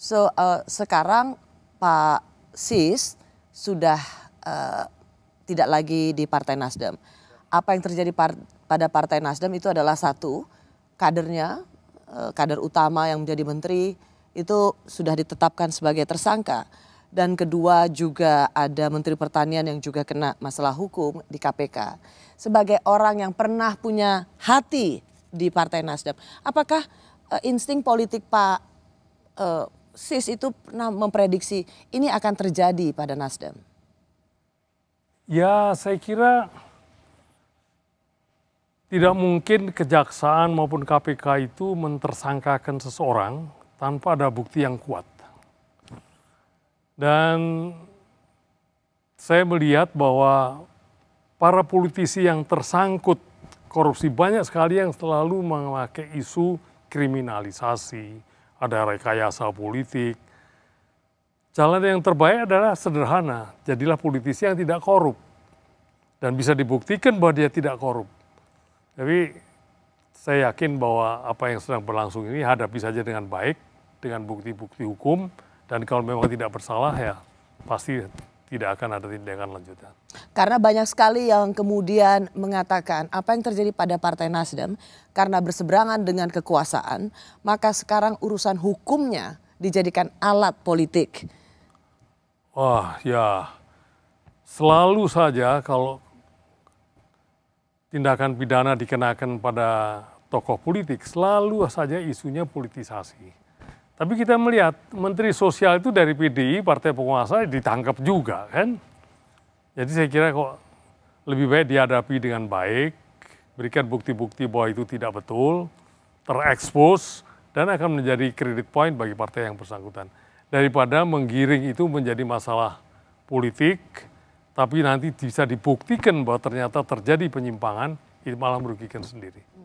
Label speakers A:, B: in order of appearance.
A: So uh, sekarang Pak Sis sudah uh, tidak lagi di Partai Nasdem. Apa yang terjadi par pada Partai Nasdem itu adalah satu kadernya, uh, kader utama yang menjadi menteri itu sudah ditetapkan sebagai tersangka dan kedua juga ada Menteri Pertanian yang juga kena masalah hukum di KPK. Sebagai orang yang pernah punya hati di Partai Nasdem, apakah uh, insting politik Pak uh, sis itu pernah memprediksi ini akan terjadi pada Nasdem?
B: Ya, saya kira tidak mungkin kejaksaan maupun KPK itu mentersangkakan seseorang tanpa ada bukti yang kuat. Dan saya melihat bahwa para politisi yang tersangkut korupsi banyak sekali yang selalu memakai isu kriminalisasi, ada rekayasa politik. Jalan yang terbaik adalah sederhana, jadilah politisi yang tidak korup. Dan bisa dibuktikan bahwa dia tidak korup. Tapi saya yakin bahwa apa yang sedang berlangsung ini hadapi saja dengan baik, dengan bukti-bukti hukum, dan kalau memang tidak bersalah ya pasti tidak akan ada tindakan lanjutan.
A: Karena banyak sekali yang kemudian mengatakan apa yang terjadi pada Partai Nasdem karena berseberangan dengan kekuasaan, maka sekarang urusan hukumnya dijadikan alat politik.
B: Wah, ya. Selalu saja kalau tindakan pidana dikenakan pada tokoh politik, selalu saja isunya politisasi. Tapi kita melihat Menteri Sosial itu dari PDI, partai penguasa, ditangkap juga kan. Jadi saya kira kok lebih baik dihadapi dengan baik, berikan bukti-bukti bahwa itu tidak betul, terekspos, dan akan menjadi kredit point bagi partai yang bersangkutan. Daripada menggiring itu menjadi masalah politik, tapi nanti bisa dibuktikan bahwa ternyata terjadi penyimpangan, itu malah merugikan sendiri.